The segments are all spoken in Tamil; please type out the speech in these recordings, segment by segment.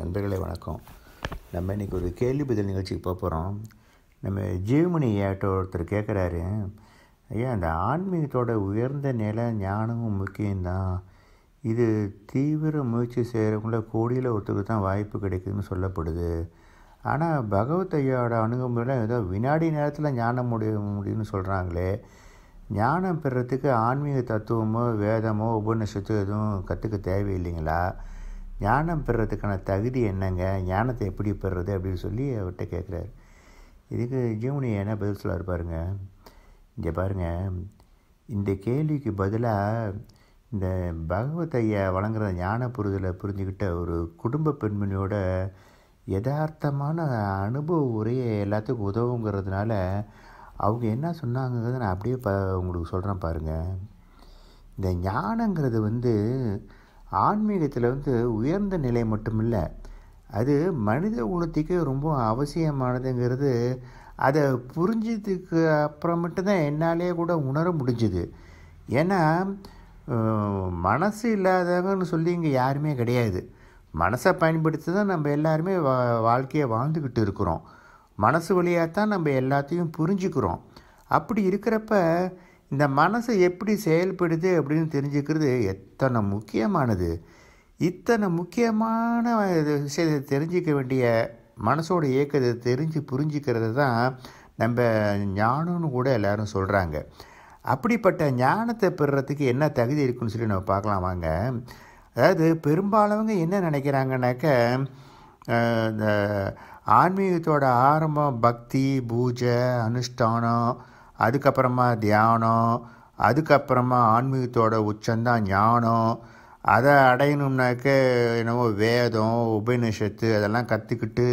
நண்பர்களே வணக்கம் நம்ம இன்றைக்கி ஒரு கேள்வி பதில் நிகழ்ச்சிக்கு போக போகிறோம் நம்ம ஜீவமணி ஏட்டோ ஒருத்தர் கேட்குறாரு ஐயா அந்த ஆன்மீகத்தோட உயர்ந்த நிலை ஞானமும் முக்கியம்தான் இது தீவிர முயற்சி செய்கிறவங்கள கோடியில் ஒருத்தருக்கு தான் வாய்ப்பு கிடைக்குதுன்னு சொல்லப்படுது ஆனால் பகவத் ஐயாவோட அணுகுமுறையில் ஏதோ வினாடி நேரத்தில் ஞானம் முடிய முடியும்னு சொல்கிறாங்களே ஞானம் பெறத்துக்கு ஆன்மீக தத்துவமோ வேதமோ உபநிஷத்தோ எதுவும் கற்றுக்க தேவையில்லைங்களா ஞானம் பெறுறதுக்கான தகுதி என்னங்க ஞானத்தை எப்படி பெறுறது அப்படின்னு சொல்லி அவர்கிட்ட கேட்குறாரு இதுக்கு ஜீவனி என்ன பதில் சொல்ல பாருங்க இங்கே பாருங்கள் இந்த கேள்விக்கு பதிலாக இந்த பகவதையை வழங்குற ஞான புரிதலை புரிஞ்சுக்கிட்ட ஒரு குடும்ப பெண்மணியோட யதார்த்தமான அனுபவ உரையை எல்லாத்துக்கும் உதவுங்கிறதுனால அவங்க என்ன சொன்னாங்கிறத நான் அப்படியே ப உங்களுக்கு சொல்கிறேன் பாருங்கள் இந்த ஞானங்கிறது வந்து ஆன்மீகத்தில் வந்து உயர்ந்த நிலை மட்டுமில்லை அது மனித குலத்துக்கு ரொம்ப அவசியமானதுங்கிறது அதை புரிஞ்சதுக்கு அப்புறமேட்டு தான் என்னாலே கூட உணர முடிஞ்சுது ஏன்னா மனசு இல்லாதவங்கன்னு சொல்லி இங்கே யாருமே கிடையாது மனசை பயன்படுத்தி தான் நம்ம எல்லாருமே வா வாழ்க்கையை வாழ்ந்துக்கிட்டு இருக்கிறோம் மனசு வழியாக தான் நம்ம எல்லாத்தையும் புரிஞ்சுக்கிறோம் அப்படி இருக்கிறப்ப இந்த மனசு எப்படி செயல்படுது அப்படின்னு தெரிஞ்சுக்கிறது எத்தனை முக்கியமானது இத்தனை முக்கியமான விஷயத்தை தெரிஞ்சிக்க வேண்டிய மனசோட இயக்கத்தை தெரிஞ்சு புரிஞ்சுக்கிறது தான் நம்ம ஞானம்னு கூட எல்லோரும் சொல்கிறாங்க அப்படிப்பட்ட ஞானத்தை பெறுறதுக்கு என்ன தகுதி இருக்குன்னு சொல்லி நம்ம பார்க்கலாம் வாங்க அதாவது பெரும்பாலவங்க என்ன நினைக்கிறாங்கனாக்க இந்த ஆன்மீகத்தோட ஆரம்பம் பக்தி பூஜை அனுஷ்டானம் அதுக்கப்புறமா தியானம் அதுக்கப்புறமா ஆன்மீகத்தோட உச்சந்தான் ஞானம் அதை அடையணும்னாக்க என்னவோ வேதம் உபநிஷத்து அதெல்லாம் கற்றுக்கிட்டு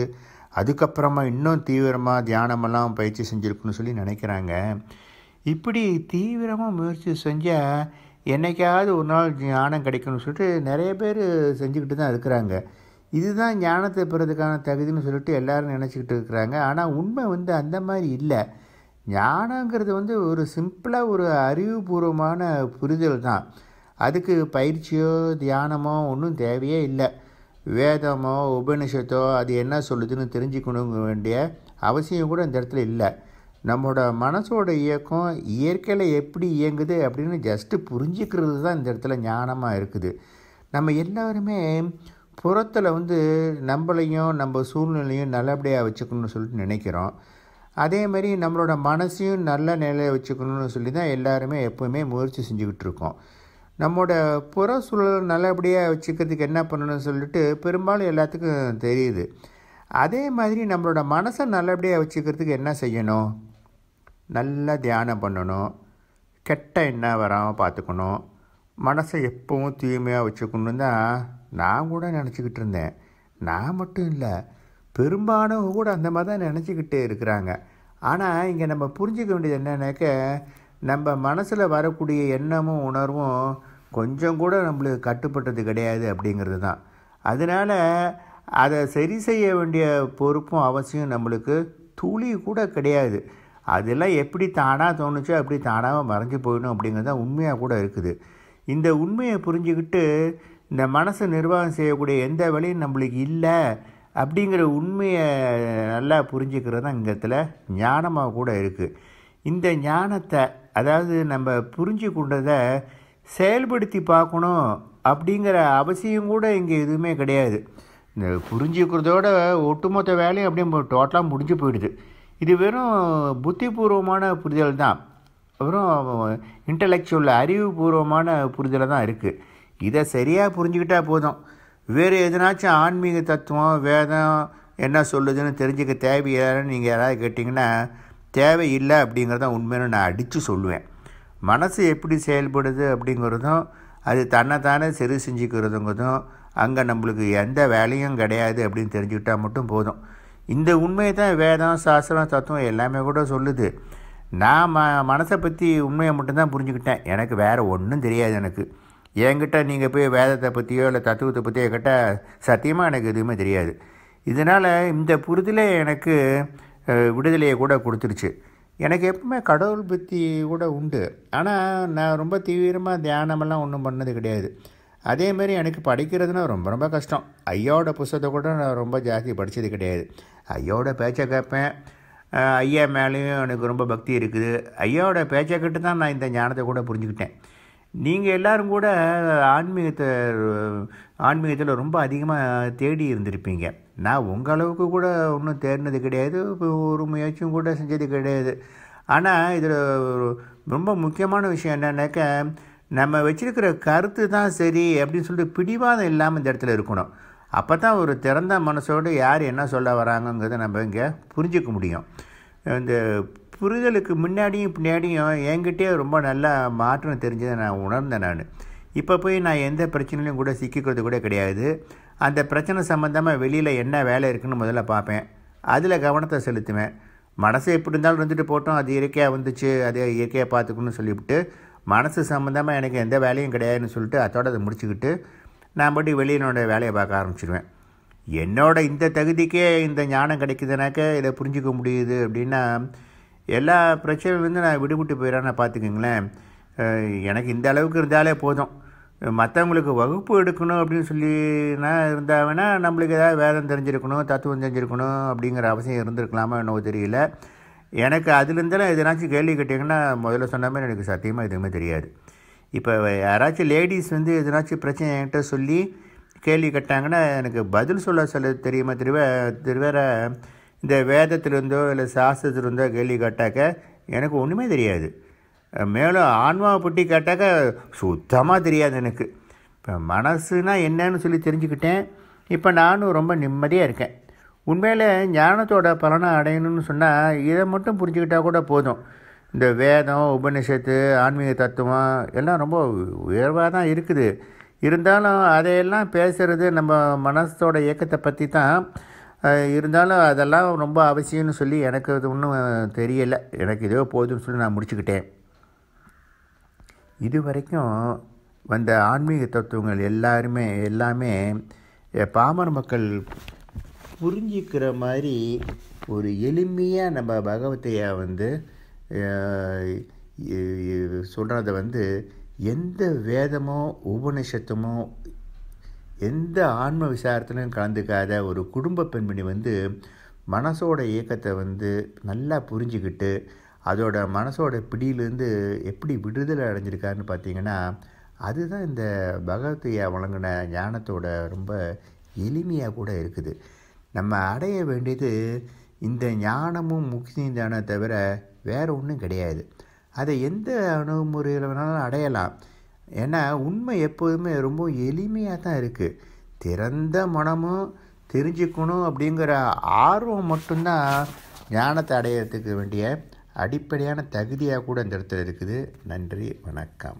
அதுக்கப்புறமா இன்னும் தீவிரமாக தியானமெல்லாம் பயிற்சி செஞ்சுருக்குன்னு சொல்லி நினைக்கிறாங்க இப்படி தீவிரமாக முயற்சி செஞ்சால் என்றைக்காவது ஒரு நாள் ஞானம் கிடைக்கும்னு சொல்லிட்டு நிறைய பேர் செஞ்சுக்கிட்டு தான் இருக்கிறாங்க இதுதான் ஞானத்தை பெறதுக்கான தகுதின்னு சொல்லிட்டு எல்லோரும் நினச்சிக்கிட்டு இருக்கிறாங்க ஆனால் உண்மை வந்து அந்த மாதிரி இல்லை ஞானங்கிறது வந்து ஒரு சிம்பிளாக ஒரு அறிவுபூர்வமான புரிதல் தான் அதுக்கு பயிற்சியோ தியானமோ ஒன்றும் தேவையே இல்லை வேதமோ உபனிஷத்தோ அது என்ன சொல்லுதுன்னு தெரிஞ்சுக்கணுங்க வேண்டிய அவசியம் கூட இந்த இடத்துல இல்லை நம்மளோட மனசோட இயக்கம் இயற்கையில் எப்படி இயங்குது அப்படின்னு ஜஸ்ட்டு புரிஞ்சுக்கிறது தான் இந்த இடத்துல ஞானமாக இருக்குது நம்ம எல்லாருமே புறத்தில் வந்து நம்மளையும் நம்ம சூழ்நிலையும் நல்லபடியாக வச்சுக்கணும்னு சொல்லிட்டு நினைக்கிறோம் அதே மாதிரி நம்மளோட மனசையும் நல்ல நிலையை வச்சுக்கணும்னு சொல்லி தான் எல்லாருமே எப்போவுமே முயற்சி செஞ்சுக்கிட்டு இருக்கோம் நம்மளோட புற சூழல் நல்லபடியாக வச்சுக்கிறதுக்கு என்ன பண்ணணும்னு சொல்லிட்டு பெரும்பாலும் எல்லாத்துக்கும் தெரியுது அதே மாதிரி நம்மளோட மனசை நல்லபடியாக வச்சுக்கிறதுக்கு என்ன செய்யணும் நல்லா தியானம் பண்ணணும் கெட்ட என்ன வராமல் பார்த்துக்கணும் மனசை எப்பவும் தூய்மையாக வச்சுக்கணும் தான் நான் கூட நினச்சிக்கிட்டு இருந்தேன் நான் மட்டும் இல்லை பெரும்பாலும் கூட அந்த மாதிரி தான் நினச்சிக்கிட்டே இருக்கிறாங்க ஆனால் இங்கே நம்ம புரிஞ்சிக்க வேண்டியது என்னன்னாக்க நம்ம மனசில் வரக்கூடிய எண்ணமும் உணர்வும் கொஞ்சம் கூட நம்மளுக்கு கட்டுப்பட்டது கிடையாது அப்படிங்கிறது தான் அதனால் அதை சரி செய்ய வேண்டிய பொறுப்பும் அவசியம் நம்மளுக்கு துளி கூட கிடையாது அதெல்லாம் எப்படி தானாக தோணுச்சோ அப்படி தானாக மறைஞ்சு போயிடும் அப்படிங்கிறது தான் உண்மையாக கூட இருக்குது இந்த உண்மையை புரிஞ்சுக்கிட்டு இந்த மனசை நிர்வாகம் செய்யக்கூடிய எந்த வேலையும் நம்மளுக்கு இல்லை அப்படிங்கிற உண்மையை நல்லா புரிஞ்சுக்கிறது தான் இங்கே இடத்துல ஞானமாக கூட இருக்குது இந்த ஞானத்தை அதாவது நம்ம புரிஞ்சு கொண்டதை செயல்படுத்தி பார்க்கணும் அப்படிங்கிற அவசியம் கூட இங்கே எதுவுமே கிடையாது இந்த புரிஞ்சுக்கிறதோட ஒட்டுமொத்த வேலையும் அப்படியே டோட்டலாக முடிஞ்சு போயிடுது இது வெறும் புத்திபூர்வமான புரிதல் தான் வெறும் இன்டலெக்சுவல் அறிவுபூர்வமான புரிதலை தான் இருக்குது இதை சரியாக புரிஞ்சுக்கிட்டால் போதும் வேறு எதனாச்சும் ஆன்மீக தத்துவம் வேதம் என்ன சொல்லுதுன்னு தெரிஞ்சுக்க தேவையில்லைன்னு நீங்கள் யாராவது கேட்டிங்கன்னா தேவையில்லை அப்படிங்கிறத உண்மையான நான் அடித்து சொல்லுவேன் மனசு எப்படி செயல்படுது அப்படிங்கிறதும் அது தன்னைத்தானே சரி செஞ்சுக்கிறதுங்கிறதும் அங்கே நம்மளுக்கு எந்த வேலையும் கிடையாது அப்படின்னு தெரிஞ்சுக்கிட்டால் மட்டும் போதும் இந்த உண்மையை தான் வேதம் சாஸ்திரம் தத்துவம் எல்லாமே கூட சொல்லுது நான் ம மனசை பற்றி உண்மையை மட்டும்தான் புரிஞ்சுக்கிட்டேன் எனக்கு வேறு ஒன்றும் தெரியாது எனக்கு என்கிட்ட நீங்கள் போய் வேதத்தை பற்றியோ இல்லை தத்துவத்தை பற்றியோ கேட்டால் சத்தியமாக எனக்கு எதுவுமே தெரியாது இதனால் இந்த புரிதலே எனக்கு விடுதலையை கூட கொடுத்துருச்சு எனக்கு எப்பவுமே கடவுள் பற்றி கூட உண்டு ஆனால் நான் ரொம்ப தீவிரமாக தியானமெல்லாம் ஒன்றும் பண்ணது கிடையாது அதேமாரி எனக்கு படிக்கிறதுனா ரொம்ப ரொம்ப கஷ்டம் ஐயாவோட புஸ்தத்தை கூட நான் ரொம்ப ஜாஸ்தி படித்தது கிடையாது ஐயாவோட பேச்சை கேட்பேன் ஐயா மேலேயும் எனக்கு ரொம்ப பக்தி இருக்குது ஐயாவோட பேச்சை கேட்டு தான் நான் இந்த ஞானத்தை கூட புரிஞ்சுக்கிட்டேன் நீங்கள் எல்லோரும் கூட ஆன்மீகத்தை ஆன்மீகத்தில் ரொம்ப அதிகமாக தேடி இருந்திருப்பீங்க நான் உங்களவுக்கு கூட ஒன்றும் தேடினது கிடையாது ஒரு முயற்சியும் கூட செஞ்சது கிடையாது ஆனால் இதில் ரொம்ப முக்கியமான விஷயம் என்னென்னாக்க நம்ம வச்சுருக்கிற கருத்து தான் சரி அப்படின்னு சொல்லிட்டு பிடிவாதம் இல்லாமல் இந்த இடத்துல இருக்கணும் அப்போ தான் ஒரு திறந்த மனசோடு யார் என்ன சொல்ல வராங்கங்கிறத நம்ம இங்கே புரிஞ்சிக்க முடியும் இந்த புரிதலுக்கு முன்னாடியும் பின்னாடியும் என்கிட்டே ரொம்ப நல்லா மாற்றம் தெரிஞ்சதை நான் உணர்ந்தேன் நான் இப்போ போய் நான் எந்த பிரச்சனையிலையும் கூட சிக்கிக்கிறது கூட கிடையாது அந்த பிரச்சனை சம்மந்தமாக வெளியில் என்ன வேலை இருக்குன்னு முதல்ல பார்ப்பேன் அதில் கவனத்தை செலுத்துவேன் மனசு எப்படி இருந்தாலும் இருந்துட்டு போட்டோம் அது இயற்கையாக வந்துச்சு அதை இயற்கையாக பார்த்துக்கணும்னு சொல்லிவிட்டு மனசு சம்மந்தமாக எனக்கு எந்த வேலையும் கிடையாதுன்னு சொல்லிட்டு அதோட அதை முடிச்சுக்கிட்டு நான் மட்டும் வெளியினோட வேலையை பார்க்க ஆரம்பிச்சிடுவேன் என்னோட இந்த தகுதிக்கே இந்த ஞானம் கிடைக்குதுனாக்க இதை புரிஞ்சிக்க முடியுது அப்படின்னா எல்லா பிரச்சனையிலேருந்து நான் விடுபட்டு நான் பார்த்துக்கிங்களேன் எனக்கு இந்த அளவுக்கு இருந்தாலே போதும் மற்றவங்களுக்கு வகுப்பு எடுக்கணும் அப்படின்னு சொல்லி நான் வேணால் நம்மளுக்கு ஏதாவது வேதம் தெரிஞ்சிருக்கணும் தத்துவம் தெரிஞ்சிருக்கணும் அப்படிங்கிற அவசியம் இருந்திருக்கலாமா என்னவோ தெரியல எனக்கு அதுலேருந்தெல்லாம் எதனாச்சும் கேள்வி கேட்டிங்கன்னா முதல்ல சொன்ன மாதிரி எனக்கு சத்தியமாக எதுவுமே தெரியாது இப்போ யாராச்சும் லேடிஸ் வந்து எதனாச்சும் பிரச்சனை என்கிட்ட சொல்லி கேள்வி கேட்டாங்கன்னா எனக்கு பதில் சொல்ல சொல்ல தெரியுமா திருவே திருவேற இந்த வேதத்திலிருந்தோ இல்லை சாஸ்திரத்திலிருந்தோ கேள்வி கேட்டாக்க எனக்கு ஒன்றுமே தெரியாது மேலும் ஆன்மாவை பற்றி கேட்டாக்க சுத்தமாக தெரியாது எனக்கு இப்போ மனசுனால் என்னன்னு சொல்லி தெரிஞ்சுக்கிட்டேன் இப்போ நானும் ரொம்ப நிம்மதியாக இருக்கேன் உண்மையில் ஞானத்தோட பலனை அடையணும்னு சொன்னால் இதை மட்டும் புரிஞ்சுக்கிட்டால் கூட போதும் இந்த வேதம் உபநிஷத்து ஆன்மீக தத்துவம் எல்லாம் ரொம்ப உயர்வாக தான் இருக்குது இருந்தாலும் அதையெல்லாம் பேசுகிறது நம்ம மனசோட இயக்கத்தை பற்றி தான் இருந்தாலும் அதெல்லாம் ரொம்ப அவசியம்னு சொல்லி எனக்கு அது ஒன்றும் தெரியலை எனக்கு இதோ போதும்னு சொல்லி நான் முடிச்சுக்கிட்டேன் இது வரைக்கும் வந்த ஆன்மீக தத்துவங்கள் எல்லாருமே எல்லாமே பாமர மக்கள் புரிஞ்சிக்கிற மாதிரி ஒரு எளிமையாக நம்ம பகவத்தையை வந்து சொல்கிறத வந்து எந்த வேதமோ உபனிஷத்துமோ எந்த ஆன்ம விசாரத்திலையும் கலந்துக்காத ஒரு குடும்ப பெண்மணி வந்து மனசோட இயக்கத்தை வந்து நல்லா புரிஞ்சுக்கிட்டு அதோட மனசோட பிடியிலேருந்து எப்படி விடுதலை அடைஞ்சிருக்காருன்னு பார்த்தீங்கன்னா அதுதான் இந்த பகவத்யா வழங்கின ஞானத்தோட ரொம்ப எளிமையாக கூட இருக்குது நம்ம அடைய வேண்டியது இந்த ஞானமும் முக்கியம் தானே தவிர வேறு ஒன்றும் கிடையாது அதை எந்த அணுகுமுறையில் வேணாலும் அடையலாம் ஏன்னா உண்மை எப்போதுமே ரொம்ப எளிமையாக தான் இருக்குது திறந்த மனமும் தெரிஞ்சுக்கணும் அப்படிங்கிற ஆர்வம் மட்டும்தான் ஞானத்தை அடையிறதுக்கு வேண்டிய அடிப்படையான தகுதியாக கூட இந்த இடத்துல இருக்குது நன்றி வணக்கம்